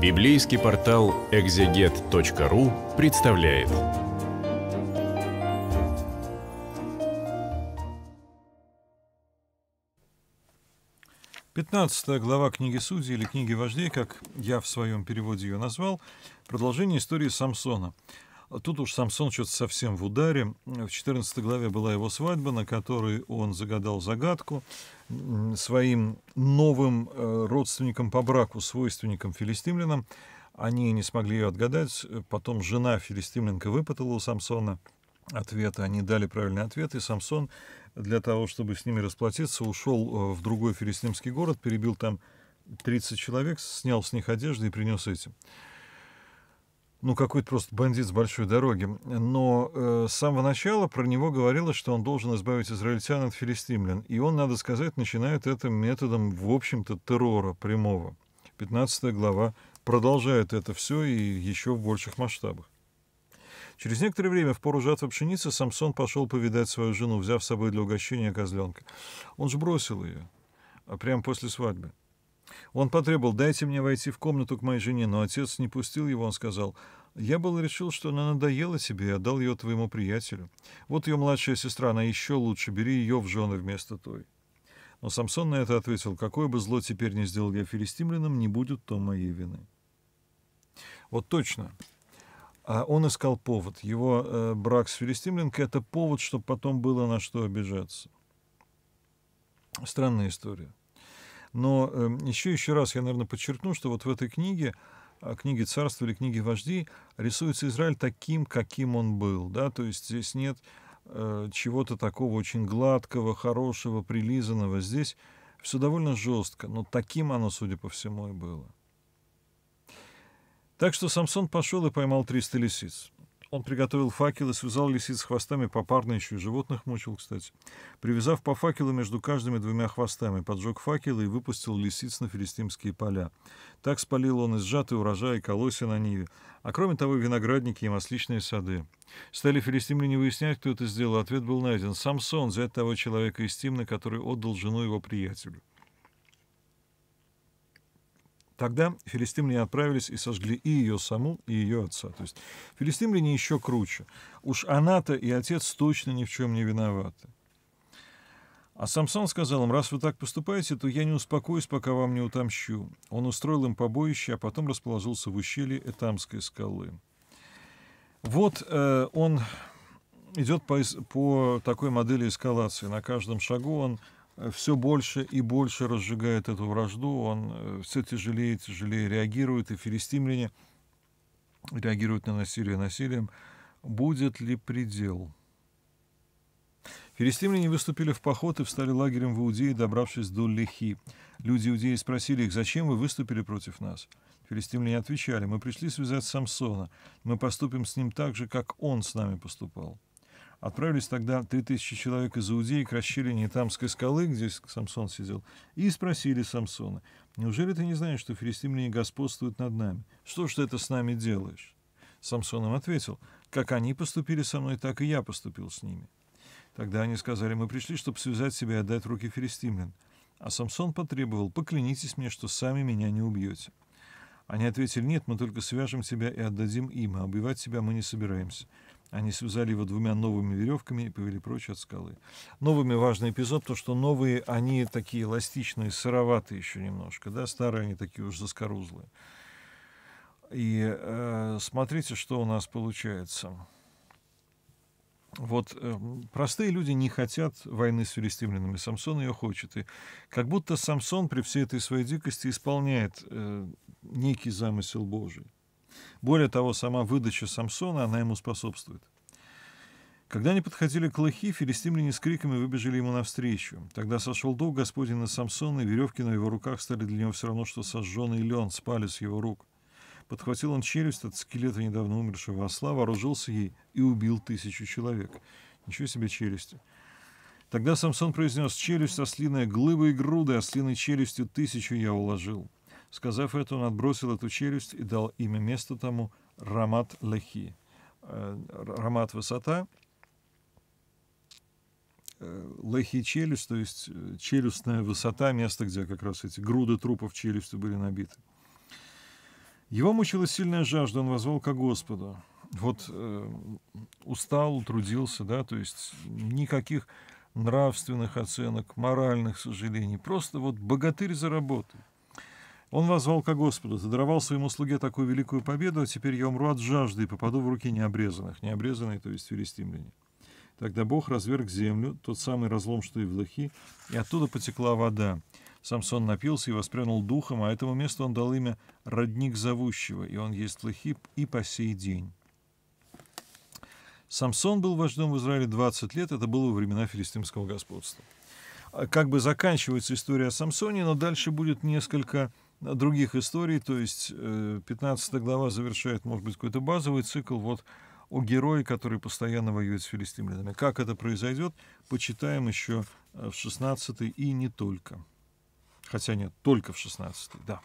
Библейский портал экзегет.ру представляет. Пятнадцатая глава книги Судей или книги Вождей, как я в своем переводе ее назвал, продолжение истории Самсона – Тут уж Самсон что-то совсем в ударе. В 14 главе была его свадьба, на которой он загадал загадку своим новым э, родственникам по браку, свойственникам филистимлянам. Они не смогли ее отгадать. Потом жена филистимлянка выпытала у Самсона ответы. Они дали правильный ответ, и Самсон для того, чтобы с ними расплатиться, ушел э, в другой филистимский город, перебил там 30 человек, снял с них одежду и принес этим ну, какой-то просто бандит с большой дороги. Но э, с самого начала про него говорилось, что он должен избавить израильтян от филистимлян. И он, надо сказать, начинает это методом, в общем-то, террора прямого. 15 глава продолжает это все и еще в больших масштабах. Через некоторое время в пору жатвы пшеницы Самсон пошел повидать свою жену, взяв с собой для угощения козленка. Он бросил ее, а прямо после свадьбы. Он потребовал, дайте мне войти в комнату к моей жене, но отец не пустил его, он сказал, я был решил, что она надоела тебе и отдал ее твоему приятелю. Вот ее младшая сестра, она еще лучше, бери ее в жены вместо той. Но Самсон на это ответил, какое бы зло теперь ни сделал я филистимлянам, не будет то моей вины. Вот точно. А Он искал повод. Его э, брак с филистимлянкой – это повод, чтобы потом было на что обижаться. Странная история. Но еще эм, еще раз я, наверное, подчеркну, что вот в этой книге а, книге царства или книги вождей рисуется Израиль таким, каким он был. Да? То есть здесь нет э, чего-то такого очень гладкого, хорошего, прилизанного. Здесь все довольно жестко, но таким оно, судя по всему, и было. Так что Самсон пошел и поймал 300 лисиц. Он приготовил факелы, связал лисиц хвостами попарно, еще и животных мучил, кстати. Привязав по факелу между каждыми двумя хвостами, поджег факелы и выпустил лисиц на филистимские поля. Так спалил он и сжатый урожай, и колосья на ниве. А кроме того, виноградники и масличные сады. Стали филистимляне выяснять, кто это сделал. Ответ был найден. Самсон, взять того человека из Тимна, который отдал жену его приятелю. Тогда филистимляне отправились и сожгли и ее саму, и ее отца. То есть филистимляне еще круче. Уж она-то и отец точно ни в чем не виноваты. А Самсон сказал им, раз вы так поступаете, то я не успокоюсь, пока вам не утомщу. Он устроил им побоище, а потом расположился в ущелье Этамской скалы. Вот э, он идет по, по такой модели эскалации. На каждом шагу он все больше и больше разжигает эту вражду, он э, все тяжелее и тяжелее реагирует, и филистимляне реагируют на насилие насилием. Будет ли предел? Филистимляне выступили в поход и встали лагерем в Иудее, добравшись до Лехи. Люди Иудеи спросили их, зачем вы выступили против нас? Филистимляне отвечали, мы пришли связать Самсона, мы поступим с ним так же, как он с нами поступал. Отправились тогда три тысячи человек из Иудеи к расщелине Тамской скалы, где Самсон сидел, и спросили Самсона, «Неужели ты не знаешь, что филистимляне господствуют над нами? Что ж ты это с нами делаешь?» Самсон им ответил, «Как они поступили со мной, так и я поступил с ними». Тогда они сказали, «Мы пришли, чтобы связать себя и отдать руки филистимлян». А Самсон потребовал, «Поклянитесь мне, что сами меня не убьете». Они ответили, «Нет, мы только свяжем тебя и отдадим им, а убивать тебя мы не собираемся». Они связали его двумя новыми веревками и повели прочь от скалы. Новыми важный эпизод, то что новые, они такие эластичные, сыроватые еще немножко, да, старые они такие уже заскорузлые. И э, смотрите, что у нас получается. Вот э, простые люди не хотят войны с филистимлянами. Самсон ее хочет. И как будто Самсон при всей этой своей дикости исполняет э, некий замысел Божий. Более того, сама выдача Самсона, она ему способствует. Когда они подходили к лохи, филистимляне с криками выбежали ему навстречу. Тогда сошел дух Господень на Самсона, и веревки на его руках стали для него все равно, что сожженный лен спали с его рук. Подхватил он челюсть от скелета недавно умершего осла, вооружился ей и убил тысячу человек. Ничего себе челюсти. Тогда Самсон произнес «Челюсть ослиная, глыбы и груды, ослиной челюстью тысячу я уложил». Сказав это, он отбросил эту челюсть и дал имя место тому Рамат Лехи. Э, Рамат – высота, э, Лехи – челюсть, то есть э, челюстная высота, место, где как раз эти груды трупов челюсти были набиты. Его мучила сильная жажда, он возвал ко Господу. Вот э, устал, трудился, да, то есть никаких нравственных оценок, моральных сожалений. Просто вот богатырь за он возвал ко Господу, задаровал своему слуге такую великую победу, а теперь я умру от жажды и попаду в руки необрезанных. Необрезанные, то есть филистимляне. Тогда Бог разверг землю, тот самый разлом, что и в лохи, и оттуда потекла вода. Самсон напился и воспрянул духом, а этому месту он дал имя «Родник зовущего», и он есть в лохи и по сей день. Самсон был вождем в Израиле 20 лет, это было во времена филистимского господства. А как бы заканчивается история о Самсоне, но дальше будет несколько Э, других историй, то есть 15 э, глава завершает, может быть, какой-то базовый цикл вот о герое, который постоянно воюет с филистимлянами. Как это произойдет, почитаем еще э, в 16 и не только. Хотя нет, только в 16 да.